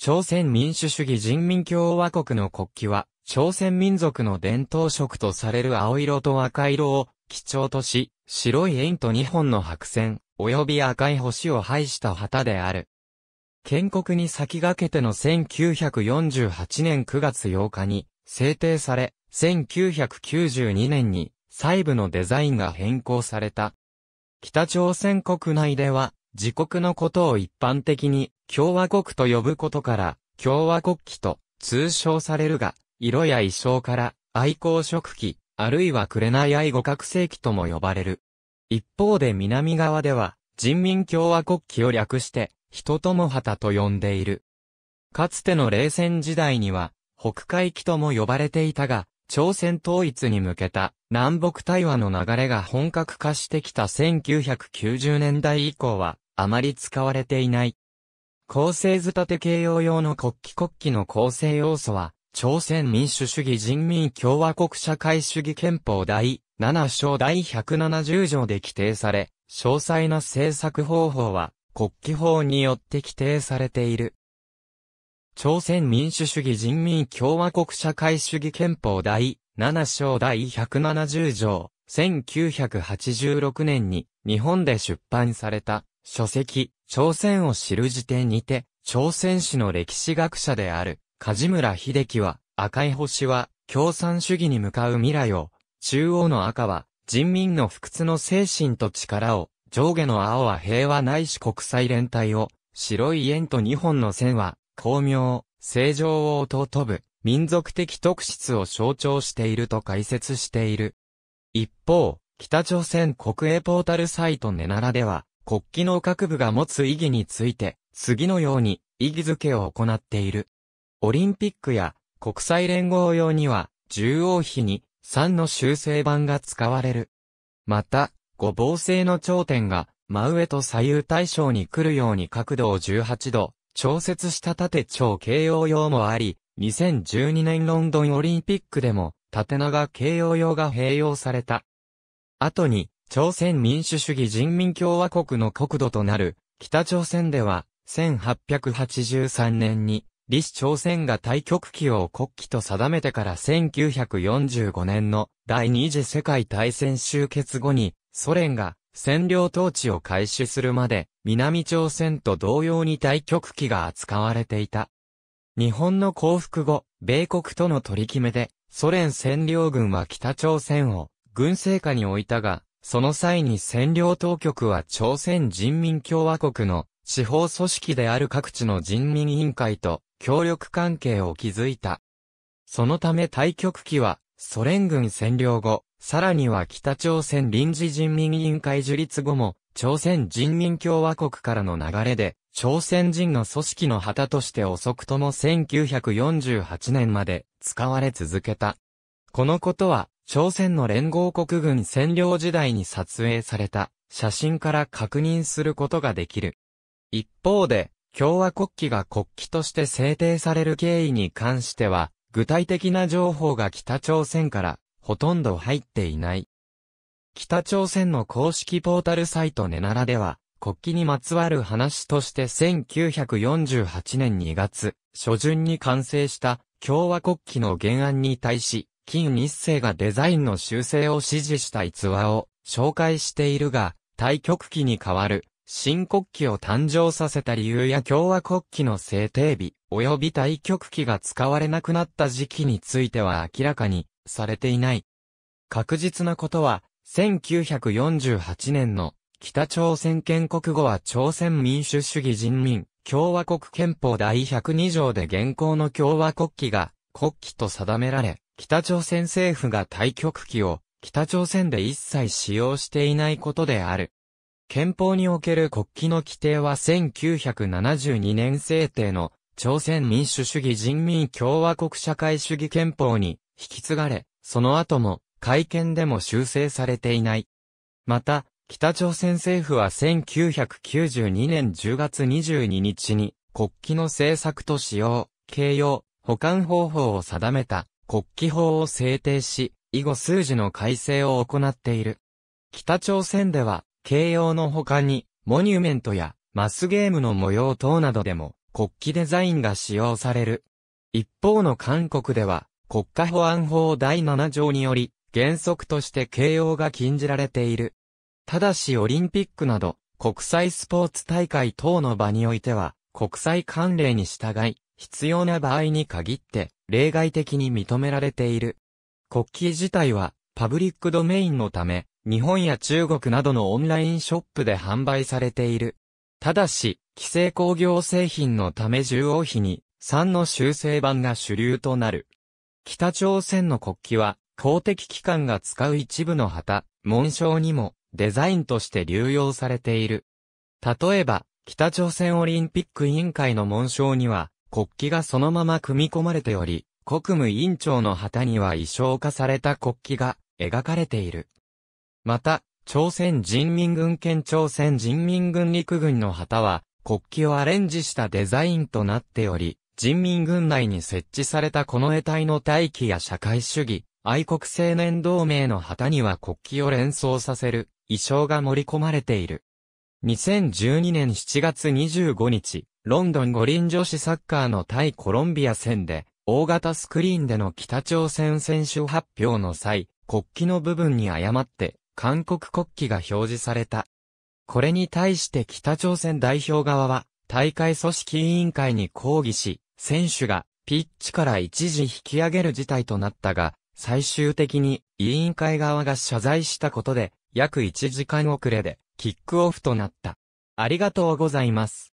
朝鮮民主主義人民共和国の国旗は、朝鮮民族の伝統色とされる青色と赤色を基調とし、白い円と2本の白線、及び赤い星を配した旗である。建国に先駆けての1948年9月8日に制定され、1992年に細部のデザインが変更された。北朝鮮国内では、自国のことを一般的に共和国と呼ぶことから共和国旗と通称されるが、色や衣装から愛好色旗、あるいは紅愛護覚醒旗とも呼ばれる。一方で南側では人民共和国旗を略して人友旗と呼んでいる。かつての冷戦時代には北海旗とも呼ばれていたが、朝鮮統一に向けた南北対話の流れが本格化してきた1990年代以降は、あまり使われていない。構成図立て形容用の国旗国旗の構成要素は、朝鮮民主主義人民共和国社会主義憲法第7章第170条で規定され、詳細な制作方法は国旗法によって規定されている。朝鮮民主主義人民共和国社会主義憲法第7章第170条、1986年に日本で出版された書籍、朝鮮を知る時点にて、朝鮮史の歴史学者である、梶村秀樹は、赤い星は、共産主義に向かう未来を、中央の赤は、人民の不屈の精神と力を、上下の青は平和ないし国際連帯を、白い円と日本の線は、巧妙、正常を尊ぶ、民族的特質を象徴していると解説している。一方、北朝鮮国営ポータルサイトネナラでは、国旗の各部が持つ意義について、次のように意義づけを行っている。オリンピックや国際連合用には、縦横比に3の修正版が使われる。また、五芒星の頂点が真上と左右対称に来るように角度を18度、調節した縦長形容用もあり、2012年ロンドンオリンピックでも縦長形容用が併用された。後に、朝鮮民主主義人民共和国の国土となる、北朝鮮では、1883年に、李氏朝鮮が対極旗を国旗と定めてから1945年の第二次世界大戦終結後に、ソ連が占領統治を開始するまで、南朝鮮と同様に対極旗が扱われていた。日本の降伏後、米国との取り決めで、ソ連占領軍は北朝鮮を軍政下に置いたが、その際に占領当局は朝鮮人民共和国の地方組織である各地の人民委員会と協力関係を築いた。そのため対局期はソ連軍占領後、さらには北朝鮮臨時人民委員会樹立後も、朝鮮人民共和国からの流れで、朝鮮人の組織の旗として遅くとも1948年まで使われ続けた。このことは、朝鮮の連合国軍占領時代に撮影された写真から確認することができる。一方で、共和国旗が国旗として制定される経緯に関しては、具体的な情報が北朝鮮からほとんど入っていない。北朝鮮の公式ポータルサイトネナラでは、国旗にまつわる話として1948年2月初旬に完成した共和国旗の原案に対し、金一世がデザインの修正を指示した逸話を紹介しているが、対極機に代わる新国旗を誕生させた理由や共和国旗の制定日、及び対極旗が使われなくなった時期については明らかにされていない。確実なことは、1948年の北朝鮮建国後は朝鮮民主主義人民共和国憲法第102条で現行の共和国旗が国旗と定められ、北朝鮮政府が対極機を北朝鮮で一切使用していないことである。憲法における国旗の規定は1972年制定の朝鮮民主主義人民共和国社会主義憲法に引き継がれ、その後も会見でも修正されていない。また、北朝鮮政府は1992年10月22日に国旗の政策と使用、形容、保管方法を定めた国旗法を制定し、以後数字の改正を行っている。北朝鮮では、慶応の他に、モニュメントやマスゲームの模様等などでも国旗デザインが使用される。一方の韓国では国家保安法第7条により原則として慶応が禁じられている。ただしオリンピックなど国際スポーツ大会等の場においては国際慣例に従い必要な場合に限って、例外的に認められている。国旗自体は、パブリックドメインのため、日本や中国などのオンラインショップで販売されている。ただし、規制工業製品のため重要費に、3の修正版が主流となる。北朝鮮の国旗は、公的機関が使う一部の旗、紋章にも、デザインとして流用されている。例えば、北朝鮮オリンピック委員会の紋章には、国旗がそのまま組み込まれており、国務委員長の旗には衣装化された国旗が描かれている。また、朝鮮人民軍県朝鮮人民軍陸軍の旗は、国旗をアレンジしたデザインとなっており、人民軍内に設置されたこの得体の大気や社会主義、愛国青年同盟の旗には国旗を連想させる、衣装が盛り込まれている。2012年7月25日、ロンドン五輪女子サッカーの対コロンビア戦で、大型スクリーンでの北朝鮮選手発表の際、国旗の部分に誤って、韓国国旗が表示された。これに対して北朝鮮代表側は、大会組織委員会に抗議し、選手がピッチから一時引き上げる事態となったが、最終的に委員会側が謝罪したことで、約1時間遅れでキックオフとなった。ありがとうございます。